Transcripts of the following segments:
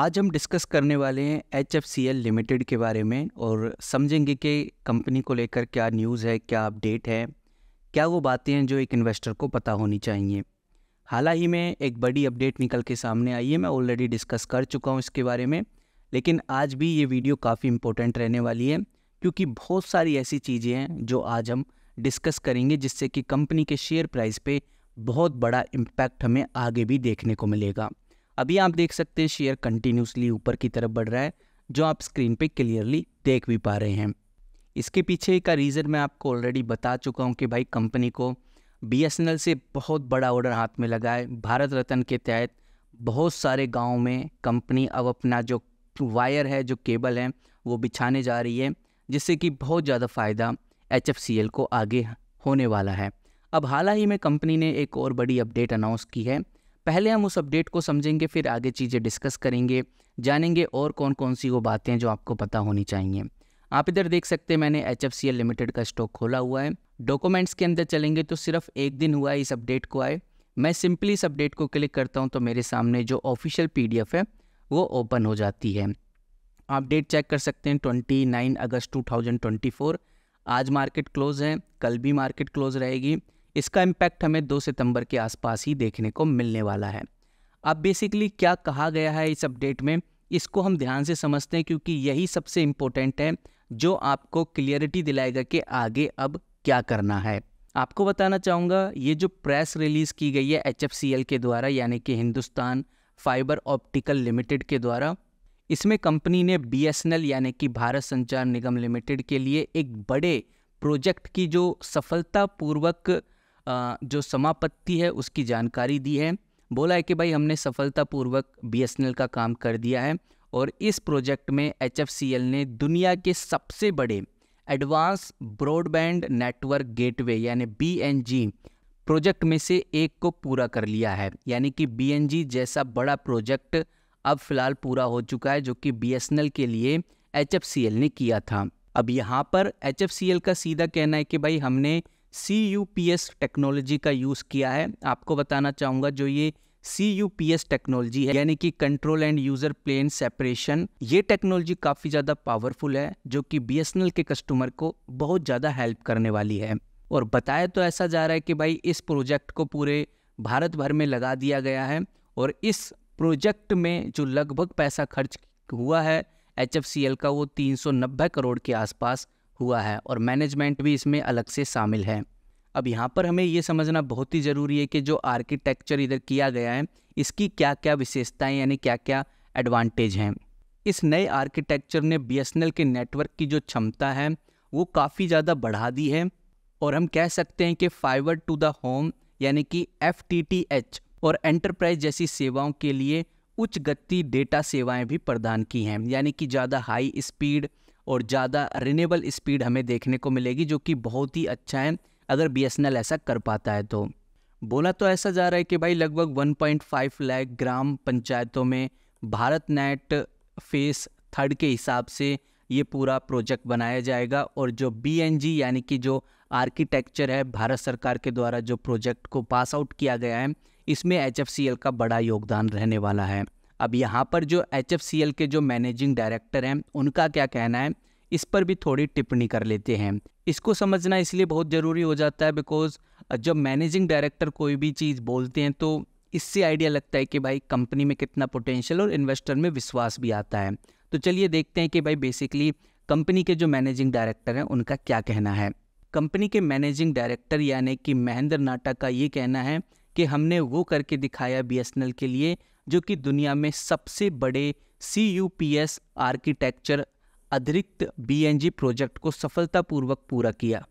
आज हम डिस्कस करने वाले हैं H F C L limited के बारे में और समझेंगे कि कंपनी को लेकर क्या न्यूज़ है क्या अपडेट है क्या वो बातें हैं जो एक इन्वेस्टर को पता होनी चाहिए हाल ही में एक बड़ी अपडेट निकल के सामने आई है मैं ऑलरेडी डिस्कस कर चुका हूँ इसके बारे में लेकिन आज भी ये वीडियो काफ़ी इम्पोर्टेंट रहने वाली है क्योंकि बहुत सारी ऐसी चीज़ें हैं जो आज हम डिस्कस करेंगे जिससे कि कंपनी के शेयर प्राइस पे बहुत बड़ा इम्पैक्ट हमें आगे भी देखने को मिलेगा अभी आप देख सकते हैं शेयर कंटिन्यूसली ऊपर की तरफ बढ़ रहा है जो आप स्क्रीन पे क्लियरली देख भी पा रहे हैं इसके पीछे का रीज़न मैं आपको ऑलरेडी बता चुका हूँ कि भाई कंपनी को बी से बहुत बड़ा ऑर्डर हाथ में लगा है भारत रत्न के तहत बहुत सारे गाँव में कंपनी अब अपना जो वायर है जो केबल है वो बिछाने जा रही है जिससे कि बहुत ज़्यादा फ़ायदा एच को आगे होने वाला है अब हाल ही में कंपनी ने एक और बड़ी अपडेट अनाउंस की है पहले हम उस अपडेट को समझेंगे फिर आगे चीज़ें डिस्कस करेंगे जानेंगे और कौन कौन सी वो बातें जो आपको पता होनी चाहिए आप इधर देख सकते हैं मैंने एच एफ लिमिटेड का स्टॉक खोला हुआ है डॉक्यूमेंट्स के अंदर चलेंगे तो सिर्फ एक दिन हुआ है इस अपडेट को आए मैं सिंपली इस अपडेट को क्लिक करता हूँ तो मेरे सामने जो ऑफिशियल पीडीएफ है वो ओपन हो जाती है आप डेट चेक कर सकते हैं 29 अगस्त 2024 आज मार्केट क्लोज है कल भी मार्केट क्लोज रहेगी इसका इम्पैक्ट हमें 2 सितंबर के आसपास ही देखने को मिलने वाला है अब बेसिकली क्या कहा गया है इस अपडेट में इसको हम ध्यान से समझते हैं क्योंकि यही सबसे इम्पोर्टेंट है जो आपको क्लियरिटी दिलाएगा कि आगे अब क्या करना है आपको बताना चाहूँगा ये जो प्रेस रिलीज़ की गई है एच के द्वारा यानी कि हिंदुस्तान फाइबर ऑप्टिकल लिमिटेड के द्वारा इसमें कंपनी ने बी यानी कि भारत संचार निगम लिमिटेड के लिए एक बड़े प्रोजेक्ट की जो सफलतापूर्वक जो समापत्ति है उसकी जानकारी दी है बोला है कि भाई हमने सफलतापूर्वक बी का काम कर दिया है और इस प्रोजेक्ट में एच ने दुनिया के सबसे बड़े एडवांस ब्रॉडबैंड नेटवर्क गेटवे यानी बी प्रोजेक्ट में से एक को पूरा कर लिया है यानी कि बी जैसा बड़ा प्रोजेक्ट अब फिलहाल पूरा हो चुका है जो कि बी के लिए एच ने किया था अब यहाँ पर एच का सीधा कहना है कि भाई हमने C U P S technology का यूज़ किया है आपको बताना चाहूँगा जो ये C U P S technology है यानी कि control and user plane separation ये टेक्नोलॉजी काफ़ी ज़्यादा पावरफुल है जो कि बी एस एन एल के कस्टमर को बहुत ज़्यादा हेल्प करने वाली है और बताया तो ऐसा जा रहा है कि भाई इस प्रोजेक्ट को पूरे भारत भर में लगा दिया गया है और इस प्रोजेक्ट में जो लगभग पैसा खर्च हुआ है एच का वो तीन करोड़ के आसपास हुआ है और मैनेजमेंट भी इसमें अलग से शामिल है अब यहाँ पर हमें ये समझना बहुत ही ज़रूरी है कि जो आर्किटेक्चर इधर किया गया है इसकी क्या क्या विशेषताएं यानी क्या क्या एडवांटेज हैं इस नए आर्किटेक्चर ने बी के नेटवर्क की जो क्षमता है वो काफ़ी ज़्यादा बढ़ा दी है और हम कह सकते हैं कि फाइवर टू द होम यानी कि एफ और एंटरप्राइज जैसी सेवाओं के लिए उच्च गति डेटा सेवाएं भी प्रदान की हैं यानी कि ज़्यादा हाई स्पीड और ज़्यादा रिनेबल स्पीड हमें देखने को मिलेगी जो कि बहुत ही अच्छा है अगर बी ऐसा कर पाता है तो बोला तो ऐसा जा रहा है कि भाई लगभग 1.5 लाख ग्राम पंचायतों में भारत नेट फेस थर्ड के हिसाब से ये पूरा प्रोजेक्ट बनाया जाएगा और जो बी यानी कि जो आर्किटेक्चर है भारत सरकार के द्वारा जो प्रोजेक्ट को पास आउट किया गया है इसमें एच का बड़ा योगदान रहने वाला है अब यहाँ पर जो एच के जो मैनेजिंग डायरेक्टर हैं उनका क्या कहना है इस पर भी थोड़ी टिप्पणी कर लेते हैं इसको समझना इसलिए बहुत ज़रूरी हो जाता है बिकॉज जब मैनेजिंग डायरेक्टर कोई भी चीज़ बोलते हैं तो इससे आइडिया लगता है कि भाई कंपनी में कितना पोटेंशियल और इन्वेस्टर में विश्वास भी आता है तो चलिए देखते हैं कि भाई बेसिकली कंपनी के जो मैनेजिंग डायरेक्टर हैं उनका क्या कहना है कंपनी के मैनेजिंग डायरेक्टर यानी कि महेंद्र नाटा का ये कहना है कि हमने वो करके दिखाया बी के लिए जो कि दुनिया में सबसे बड़े C U P S architecture अतिरिक्त बी एन जी प्रोजेक्ट को सफलतापूर्वक पूरा किया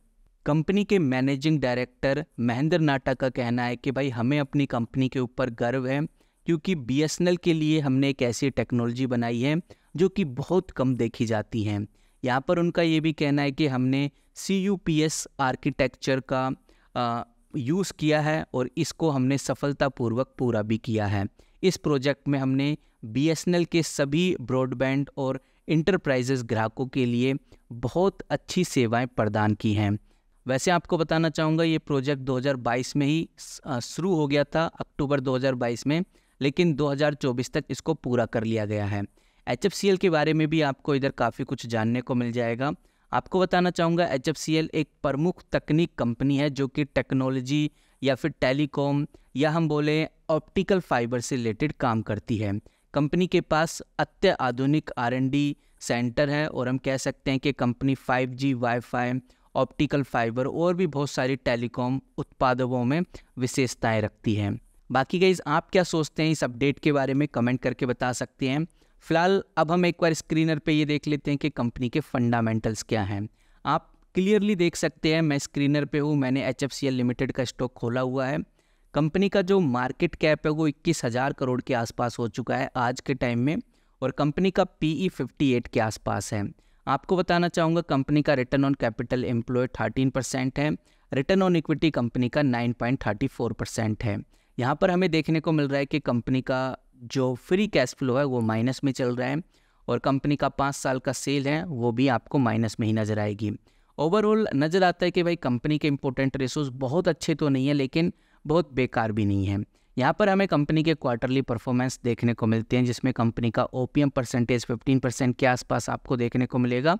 कंपनी के मैनेजिंग डायरेक्टर महेंद्र नाटा का कहना है कि भाई हमें अपनी कंपनी के ऊपर गर्व है क्योंकि बी एस एन एल के लिए हमने एक ऐसी टेक्नोलॉजी बनाई है जो कि बहुत कम देखी जाती है यहाँ पर उनका ये भी कहना है कि हमने C U P S architecture का यूज़ किया है और इसको हमने सफलतापूर्वक पूरा भी किया है इस प्रोजेक्ट में हमने बी के सभी ब्रॉडबैंड और इंटरप्राइजेस ग्राहकों के लिए बहुत अच्छी सेवाएं प्रदान की हैं वैसे आपको बताना चाहूँगा ये प्रोजेक्ट 2022 में ही शुरू हो गया था अक्टूबर 2022 में लेकिन 2024 तक इसको पूरा कर लिया गया है एच के बारे में भी आपको इधर काफ़ी कुछ जानने को मिल जाएगा आपको बताना चाहूँगा एच एक प्रमुख तकनीक कंपनी है जो कि टेक्नोलॉजी या फिर टेलीकॉम या हम बोले ऑप्टिकल फाइबर से रिलेटेड काम करती है कंपनी के पास अत्याधुनिक आर एन डी सेंटर है और हम कह सकते हैं कि company five G wifi, optical fibre और भी बहुत सारी टेलीकॉम उत्पादों में विशेषताएं रखती हैं बाकी गईज आप क्या सोचते हैं इस अपडेट के बारे में कमेंट करके बता सकते हैं फिलहाल अब हम एक बार स्क्रीनर पे ये देख लेते हैं कि कंपनी के फंडामेंटल्स क्या हैं आप क्लियरली देख सकते हैं मैं स्क्रीनर पे हूँ मैंने एच लिमिटेड का स्टॉक खोला हुआ है कंपनी का जो मार्केट कैप है वो इक्कीस हज़ार करोड़ के आसपास हो चुका है आज के टाइम में और कंपनी का पी ई फिफ्टी एट के आसपास है आपको बताना चाहूँगा कंपनी का return on capital employ thirteen percent है रिटर्न ऑन इक्विटी कंपनी का nine point thirty four percent है यहाँ पर हमें देखने को मिल रहा है कि कंपनी का जो फ्री कैश फ्लो है वो माइनस में चल रहा है और कंपनी का पाँच साल का सेल है वो भी आपको माइनस में ही नज़र आएगी ओवरऑल नज़र आता है कि भाई कंपनी के इंपोर्टेंट रिसोर्स बहुत अच्छे तो नहीं है लेकिन बहुत बेकार भी नहीं है यहाँ पर हमें कंपनी के क्वार्टरली परफॉर्मेंस देखने को मिलते हैं जिसमें कंपनी का ओपीएम परसेंटेज 15 परसेंट के आसपास आपको देखने को मिलेगा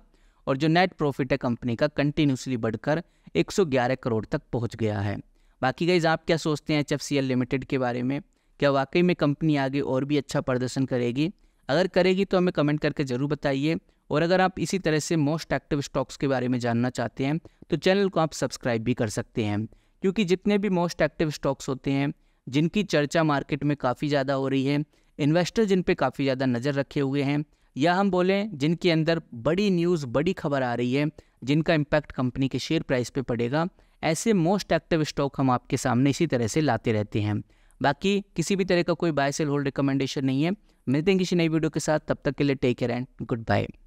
और जो नेट प्रॉफिट है कंपनी का कंटिन्यूसली बढ़कर 111 करोड़ तक पहुँच गया है बाकी गाइज आप क्या सोचते हैं एच लिमिटेड के बारे में क्या वाकई में कंपनी आगे और भी अच्छा प्रदर्शन करेगी अगर करेगी तो हमें कमेंट करके ज़रूर बताइए और अगर आप इसी तरह से मोस्ट एक्टिव स्टॉक्स के बारे में जानना चाहते हैं तो चैनल को आप सब्सक्राइब भी कर सकते हैं क्योंकि जितने भी मोस्ट एक्टिव स्टॉक्स होते हैं जिनकी चर्चा मार्केट में काफ़ी ज़्यादा हो रही है इन्वेस्टर जिन पे काफ़ी ज़्यादा नज़र रखे हुए हैं या हम बोलें जिनके अंदर बड़ी न्यूज़ बड़ी खबर आ रही है जिनका इम्पैक्ट कंपनी के शेयर प्राइस पे पड़ेगा ऐसे मोस्ट एक्टिव स्टॉक हम आपके सामने इसी तरह से लाते रहते हैं बाकी किसी भी तरह का कोई बाय सेल होल्ड रिकमेंडेशन नहीं है मिलते हैं किसी नई वीडियो के साथ तब तक के लिए take care and good bye